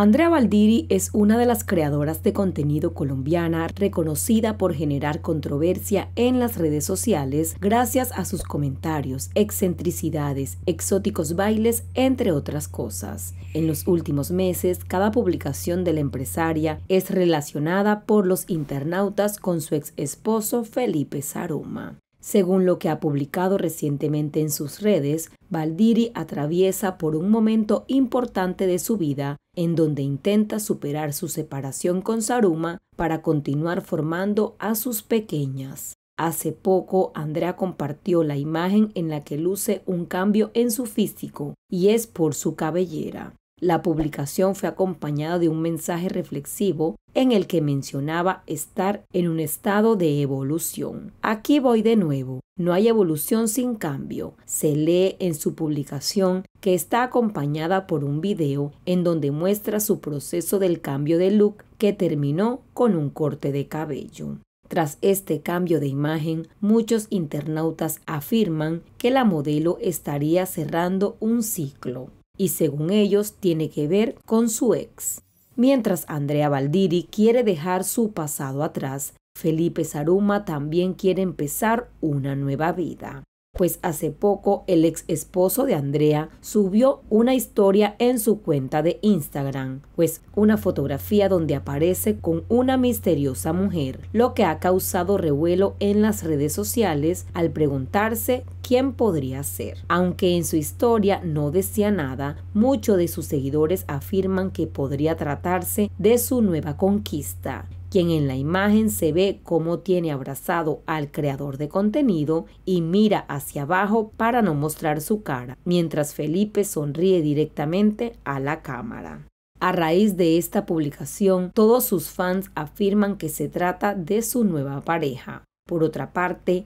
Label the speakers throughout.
Speaker 1: Andrea Valdiri es una de las creadoras de contenido colombiana reconocida por generar controversia en las redes sociales gracias a sus comentarios, excentricidades, exóticos bailes, entre otras cosas. En los últimos meses, cada publicación de la empresaria es relacionada por los internautas con su ex esposo Felipe Saruma. Según lo que ha publicado recientemente en sus redes, Valdiri atraviesa por un momento importante de su vida en donde intenta superar su separación con Saruma para continuar formando a sus pequeñas. Hace poco, Andrea compartió la imagen en la que luce un cambio en su físico, y es por su cabellera. La publicación fue acompañada de un mensaje reflexivo en el que mencionaba estar en un estado de evolución. Aquí voy de nuevo. No hay evolución sin cambio. Se lee en su publicación que está acompañada por un video en donde muestra su proceso del cambio de look que terminó con un corte de cabello. Tras este cambio de imagen, muchos internautas afirman que la modelo estaría cerrando un ciclo y según ellos tiene que ver con su ex. Mientras Andrea Valdiri quiere dejar su pasado atrás, Felipe Saruma también quiere empezar una nueva vida pues hace poco el ex esposo de Andrea subió una historia en su cuenta de Instagram, pues una fotografía donde aparece con una misteriosa mujer, lo que ha causado revuelo en las redes sociales al preguntarse quién podría ser. Aunque en su historia no decía nada, muchos de sus seguidores afirman que podría tratarse de su nueva conquista quien en la imagen se ve cómo tiene abrazado al creador de contenido y mira hacia abajo para no mostrar su cara, mientras Felipe sonríe directamente a la cámara. A raíz de esta publicación, todos sus fans afirman que se trata de su nueva pareja. Por otra parte,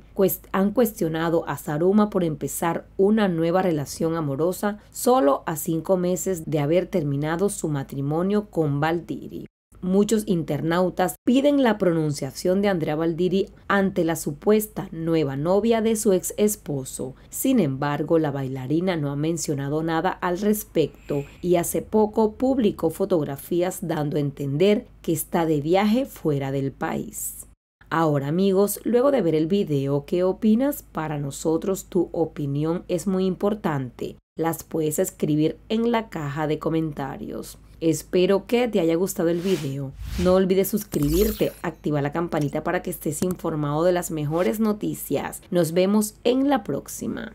Speaker 1: han cuestionado a Saruma por empezar una nueva relación amorosa solo a cinco meses de haber terminado su matrimonio con Valdiri. Muchos internautas piden la pronunciación de Andrea Valdiri ante la supuesta nueva novia de su ex esposo. Sin embargo, la bailarina no ha mencionado nada al respecto y hace poco publicó fotografías dando a entender que está de viaje fuera del país. Ahora amigos, luego de ver el video, ¿qué opinas? Para nosotros tu opinión es muy importante las puedes escribir en la caja de comentarios. Espero que te haya gustado el video. No olvides suscribirte, activa la campanita para que estés informado de las mejores noticias. Nos vemos en la próxima.